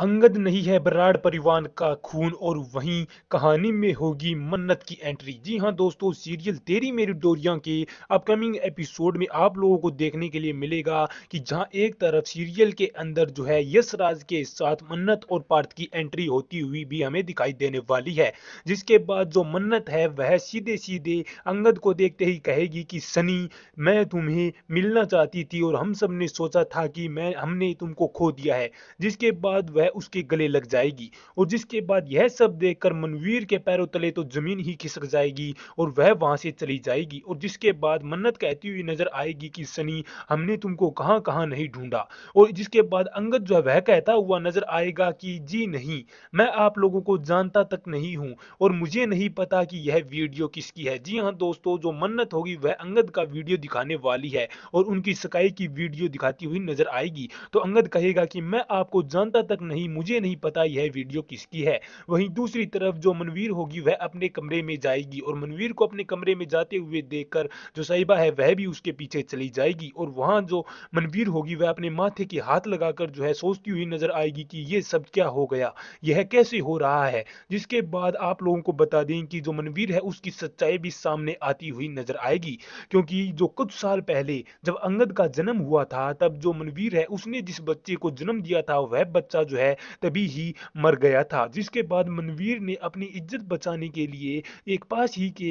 अंगद नहीं है बराड़ परिवार का खून और वहीं कहानी में होगी मन्नत की एंट्री जी हाँ दोस्तों सीरियल तेरी मेरी डोरिया के अपकमिंग एपिसोड में आप लोगों को देखने के लिए मिलेगा कि जहाँ एक तरफ सीरियल के अंदर जो है यश राज के साथ मन्नत और पार्थ की एंट्री होती हुई भी हमें दिखाई देने वाली है जिसके बाद जो मन्नत है वह सीधे सीधे अंगद को देखते ही कहेगी कि सनी मैं तुम्हें मिलना चाहती थी और हम सब ने सोचा था कि मैं हमने तुमको खो दिया है जिसके बाद वह है उसके गले लग जाएगी और जिसके बाद यह सब देखकर मनवीर के पैरों तले तो जमीन ही खिसक जाएगी और वह वहां से चली जाएगी और जिसके बाद मन्नत कहती हुई नजर आएगी कि सनी हमने तुमको कहाँ कहाँ नहीं ढूंढा और जिसके बाद अंगद जो है वह कहता हुआ नजर आएगा कि जी नहीं मैं आप लोगों को जानता तक नहीं हूँ और मुझे नहीं पता कि यह वीडियो किसकी है जी हाँ दोस्तों जो मन्नत होगी वह अंगद का वीडियो दिखाने वाली है और उनकी सकाई की वीडियो दिखाती हुई नजर आएगी तो अंगद कहेगा कि मैं आपको जानता तक नहीं नहीं मुझे नहीं पता यह वीडियो किसकी है वहीं दूसरी तरफ जो मनवीर होगी वह अपने कमरे में जाएगी और मनवीर को अपने कमरे में जाते हुए देखकर जो साहिबा है वह भी उसके पीछे चली जाएगी और वहां जो मनवीर होगी वह अपने माथे के हाथ लगाकर जो है सोचती हुई नजर आएगी कि यह सब क्या हो गया यह कैसे हो रहा है जिसके बाद आप लोगों को बता दें कि जो मनवीर है उसकी सच्चाई भी सामने आती हुई नजर आएगी क्योंकि जो कुछ साल पहले जब अंगद का जन्म हुआ था तब जो मनवीर है उसने जिस बच्चे को जन्म दिया था वह बच्चा जो है है तभी ही मर गया था जिसके बाद मनवीर ने अपनी इज्जत बचाने के लिए एक पास ही के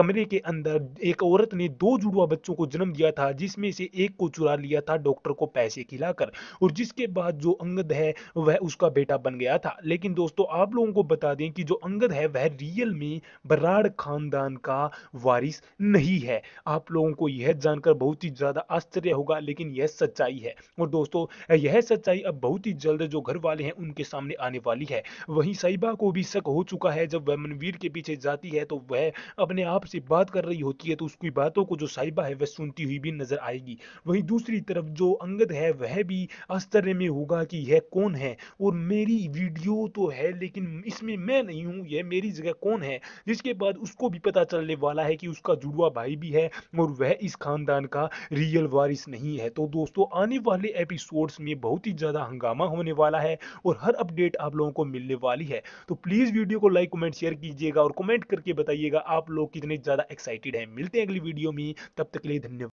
कमरे के अंदर एक औरत ने दो जुड़वा बच्चों को जन्म दिया था जिसमें से एक को चुरा लिया था डॉक्टर को पैसे खिलाकर और जिसके बाद जो अंगद है वह उसका बेटा बन गया था लेकिन दोस्तों आप लोगों को बता दें कि जो अंगद है वह रियल में बराड़ खानदान का वारिस नहीं है आप लोगों को यह जानकर बहुत ही ज़्यादा आश्चर्य होगा लेकिन यह सच्चाई है और दोस्तों यह सच्चाई अब बहुत ही जल्द जो घर घर वाले हैं उनके सामने आने वाली है वहीं साहिबा को भी शक हो चुका है जब वह मनवीर के पीछे जाती है तो वह अपने आप से बात कर रही होती है तो उसकी बातों को जो साहिबा है वह सुनती हुई भी नजर आएगी वहीं दूसरी तरफ जो अंगद है वह भी आश्चर्य में होगा कि यह कौन है और मेरी वीडियो तो है लेकिन इसमें मैं नहीं हूँ यह मेरी जगह कौन है जिसके बाद उसको भी पता चलने वाला है कि उसका जुड़वा भाई भी है और वह इस खानदान का रियल वारिस नहीं है तो दोस्तों आने वाले एपिसोड्स में बहुत ही ज़्यादा हंगामा होने वाला है है और हर अपडेट आप लोगों को मिलने वाली है तो प्लीज़ वीडियो को लाइक कमेंट शेयर कीजिएगा और कमेंट करके बताइएगा आप लोग कितने ज़्यादा एक्साइटेड हैं मिलते हैं अगली वीडियो में तब तक के लिए धन्यवाद